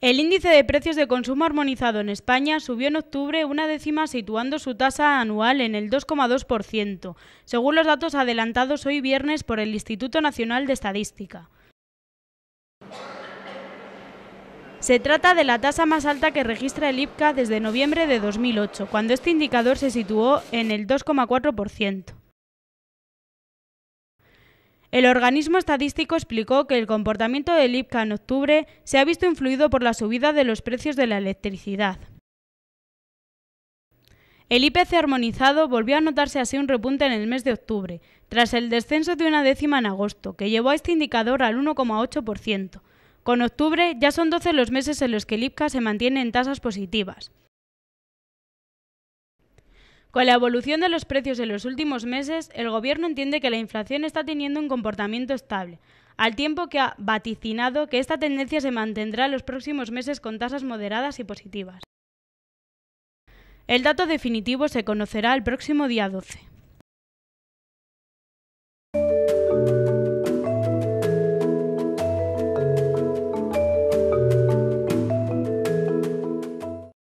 El índice de precios de consumo armonizado en España subió en octubre una décima situando su tasa anual en el 2,2%, según los datos adelantados hoy viernes por el Instituto Nacional de Estadística. Se trata de la tasa más alta que registra el IPCA desde noviembre de 2008, cuando este indicador se situó en el 2,4%. El organismo estadístico explicó que el comportamiento del IPCA en octubre se ha visto influido por la subida de los precios de la electricidad. El IPC armonizado volvió a notarse así un repunte en el mes de octubre, tras el descenso de una décima en agosto, que llevó a este indicador al 1,8%. Con octubre ya son 12 los meses en los que el IPCA se mantiene en tasas positivas. Con la evolución de los precios en los últimos meses, el Gobierno entiende que la inflación está teniendo un comportamiento estable, al tiempo que ha vaticinado que esta tendencia se mantendrá en los próximos meses con tasas moderadas y positivas. El dato definitivo se conocerá el próximo día 12.